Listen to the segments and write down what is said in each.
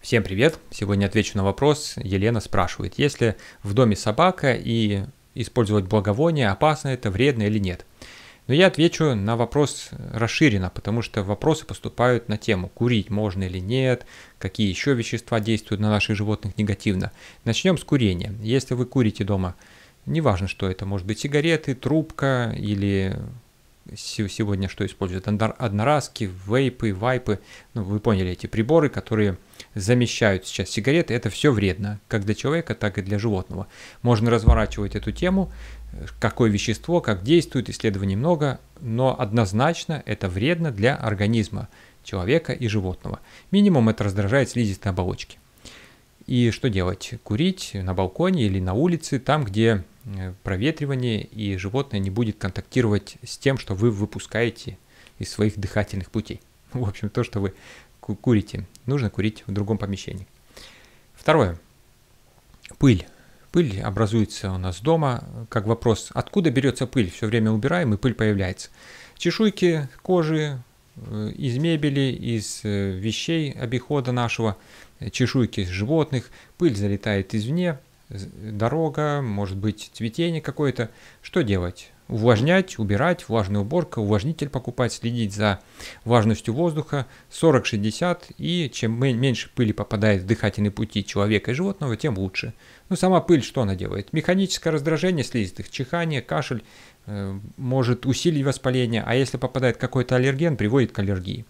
Всем привет! Сегодня отвечу на вопрос. Елена спрашивает, если в доме собака и использовать благовоние, опасно это, вредно или нет? Но я отвечу на вопрос расширенно, потому что вопросы поступают на тему, курить можно или нет, какие еще вещества действуют на наших животных негативно. Начнем с курения. Если вы курите дома, неважно что это, может быть сигареты, трубка или сегодня что используют, одноразки, вейпы, вайпы, ну вы поняли эти приборы, которые замещают сейчас сигареты. Это все вредно, как для человека, так и для животного. Можно разворачивать эту тему, э, какое вещество, как действует, исследований много, но однозначно это вредно для организма человека и животного. Минимум это раздражает слизистые оболочки. И что делать? Курить на балконе или на улице, там, где э, проветривание и животное не будет контактировать с тем, что вы выпускаете из своих дыхательных путей. В общем, то, что вы курите, нужно курить в другом помещении. Второе. Пыль. Пыль образуется у нас дома, как вопрос, откуда берется пыль? Все время убираем, и пыль появляется. Чешуйки, кожи, э, из мебели, из э, вещей обихода нашего, чешуйки животных, пыль залетает извне, дорога, может быть, цветение какое-то. Что делать? увлажнять, убирать, влажная уборка, увлажнитель покупать, следить за влажностью воздуха 40-60 и чем меньше пыли попадает в дыхательные пути человека и животного, тем лучше. Ну сама пыль что она делает? Механическое раздражение слизистых, чихание, кашель э, может усилить воспаление, а если попадает какой-то аллерген, приводит к аллергии.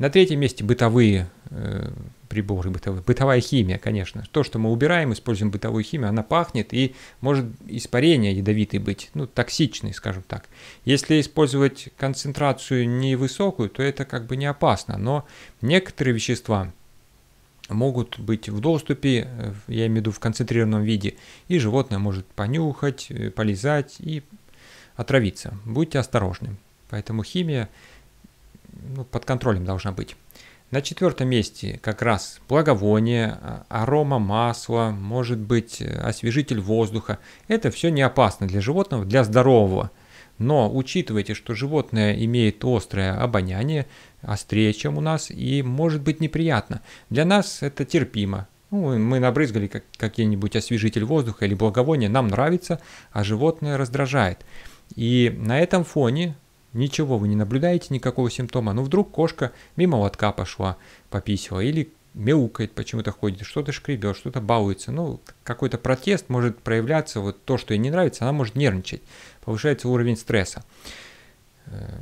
На третьем месте бытовые э, приборы, бытовые, бытовая химия, конечно. То, что мы убираем, используем бытовую химию, она пахнет и может испарение ядовитый быть, ну, токсичный, скажем так. Если использовать концентрацию невысокую, то это как бы не опасно, но некоторые вещества могут быть в доступе, э, я имею в виду в концентрированном виде, и животное может понюхать, э, полезать и отравиться. Будьте осторожны. Поэтому химия ну, под контролем должна быть. На четвертом месте как раз благовоние, а, арома масла, может быть э, освежитель воздуха. Это все не опасно для животного, для здорового. Но учитывайте, что животное имеет острое обоняние, острее, чем у нас, и может быть неприятно. Для нас это терпимо. Ну, мы набрызгали как, какие-нибудь освежитель воздуха или благовоние, нам нравится, а животное раздражает. И на этом фоне Ничего вы не наблюдаете, никакого симптома. Но ну, вдруг кошка мимо лотка пошла, пописила. Или мяукает, почему-то ходит, что-то шкребет, что-то балуется. Ну, какой-то протест может проявляться, вот то, что ей не нравится, она может нервничать. Повышается уровень стресса. Э,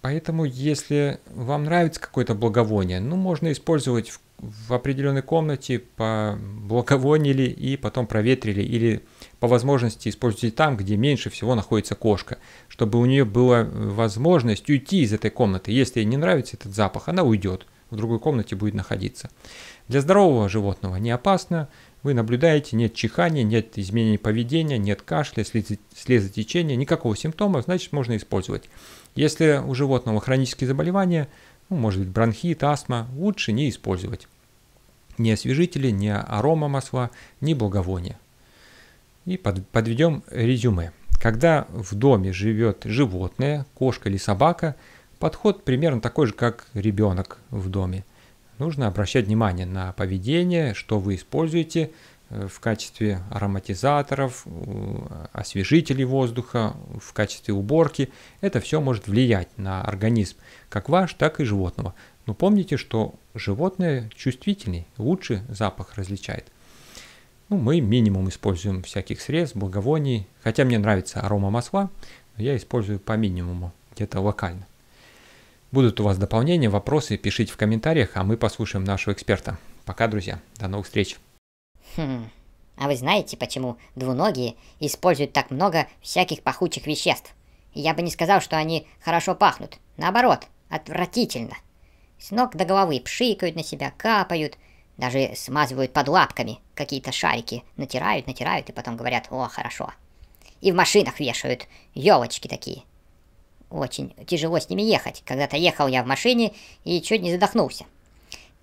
поэтому, если вам нравится какое-то благовоние, ну, можно использовать в, в определенной комнате, по благовонили и потом проветрили или по возможности используйте там, где меньше всего находится кошка, чтобы у нее была э, возможность уйти из этой комнаты. Если ей не нравится этот запах, она уйдет, в другой комнате будет находиться. Для здорового животного не опасно, вы наблюдаете, нет чихания, нет изменений поведения, нет кашля, слезотечения, никакого симптома, значит можно использовать. Если у животного хронические заболевания, ну, может быть бронхит, астма, лучше не использовать ни освежители, ни аромамасла, ни благовония. И под, подведем резюме. Когда в доме живет животное, кошка или собака, подход примерно такой же, как ребенок в доме. Нужно обращать внимание на поведение, что вы используете э, в качестве ароматизаторов, э, освежителей воздуха, в качестве уборки. Это все может влиять на организм, как ваш, так и животного. Но помните, что животное чувствительнее, лучше запах различает. Ну, мы минимум используем всяких средств, благовоний. Хотя мне нравится арома масла, но я использую по минимуму, где-то локально. Будут у вас дополнения, вопросы, пишите в комментариях, а мы послушаем нашего эксперта. Пока, друзья, до новых встреч. Хм. А вы знаете, почему двуногие используют так много всяких пахучих веществ? Я бы не сказал, что они хорошо пахнут. Наоборот, отвратительно. С ног до головы пшикают на себя, капают – даже смазывают под лапками какие-то шарики. Натирают, натирают и потом говорят, о, хорошо. И в машинах вешают елочки такие. Очень тяжело с ними ехать. Когда-то ехал я в машине и чуть не задохнулся.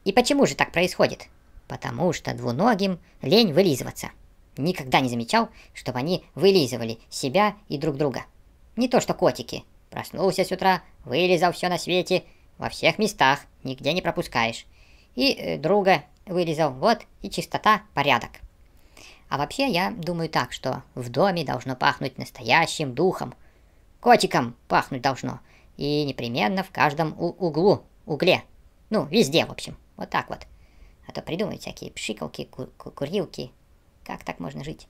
И почему же так происходит? Потому что двуногим лень вылизываться. Никогда не замечал, чтобы они вылизывали себя и друг друга. Не то что котики. Проснулся с утра, вылезал все на свете, во всех местах, нигде не пропускаешь. И э, друга вырезал, вот и чистота, порядок. А вообще я думаю так, что в доме должно пахнуть настоящим духом. Котиком пахнуть должно. И непременно в каждом углу, угле. Ну, везде, в общем. Вот так вот. А то придумают всякие пшикалки, ку ку курилки. Как так можно жить?